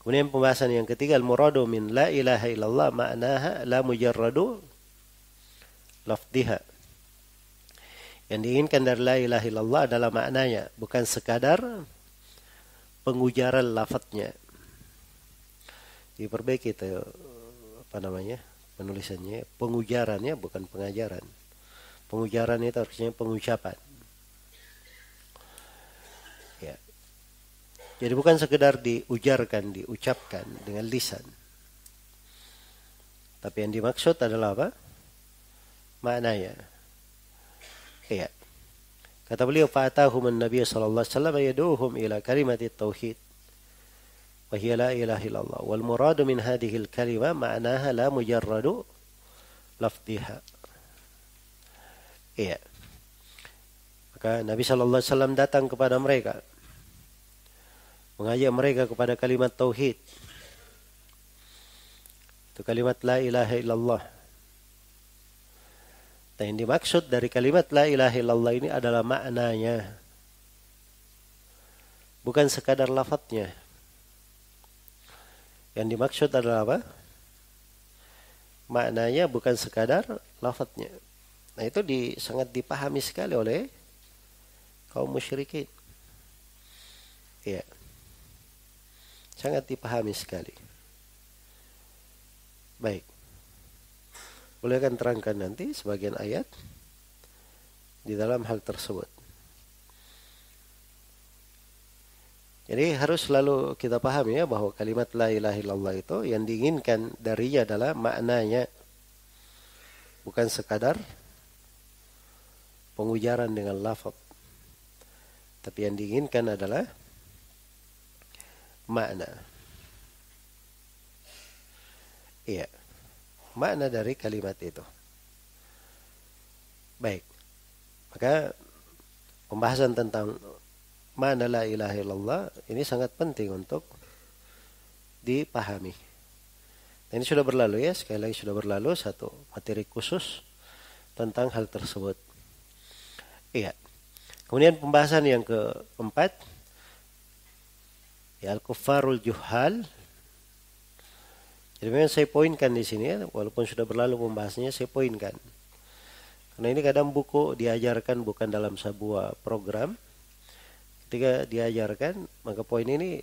Kemudian pembahasan yang ketiga al-muradu min la ilaha illallah maknaha la mujarradu lafdiha. Yang diinginkan dari la ilaha illallah adalah maknanya, bukan sekadar pengujaran lafadznya. Diperbaiki itu apa namanya? penulisannya, pengujarannya bukan pengajaran. Pengujaran itu harusnya pengucapan. Jadi bukan sekedar diujarkan, diucapkan dengan lisan. Tapi yang dimaksud adalah apa? Maknanya. Iya. Kata beliau, "Fa'atahum an-nabiy sallallahu alaihi wasallam yaduhum ila kalimati tauhid." Wa hiya la ilaha illallah. Wal muradu min hadhihi al-kalima ma'naha mujarradu Iya. Maka Nabi sallallahu alaihi wasallam datang kepada mereka mengajak mereka kepada kalimat tauhid. Itu kalimat la ilaha illallah. Dan nah, yang dimaksud dari kalimat la ilaha illallah ini adalah maknanya. Bukan sekadar lafadznya. Yang dimaksud adalah apa? Maknanya bukan sekadar lafadznya. Nah itu di, sangat dipahami sekali oleh kaum musyrikin. ya. Yeah. Sangat dipahami sekali. Baik. Boleh akan terangkan nanti sebagian ayat di dalam hal tersebut. Jadi harus selalu kita pahami ya bahwa kalimat la ilaha illallah itu yang diinginkan darinya adalah maknanya bukan sekadar pengujaran dengan lafaz. Tapi yang diinginkan adalah makna. Iya. Makna dari kalimat itu. Baik. Maka pembahasan tentang makna la ilaha illallah ini sangat penting untuk dipahami. Ini sudah berlalu ya, sekali lagi sudah berlalu satu materi khusus tentang hal tersebut. Iya. Kemudian pembahasan yang keempat Ya, al-kuffarul juhal. Jadi memang saya poinkan di sini ya, walaupun sudah berlalu pembahasannya saya poinkan. Karena ini kadang buku diajarkan bukan dalam sebuah program. Ketika diajarkan, maka poin ini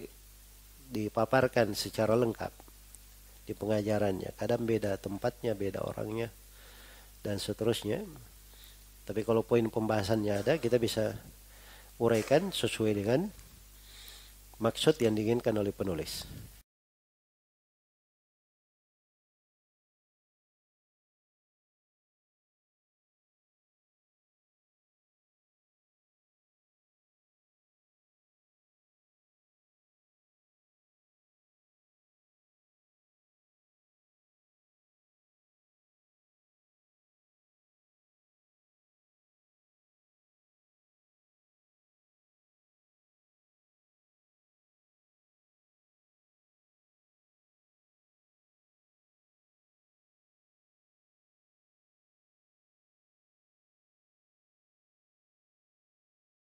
dipaparkan secara lengkap di pengajarannya. Kadang beda tempatnya, beda orangnya, dan seterusnya. Tapi kalau poin pembahasannya ada, kita bisa uraikan sesuai dengan maksud yang diinginkan oleh penulis.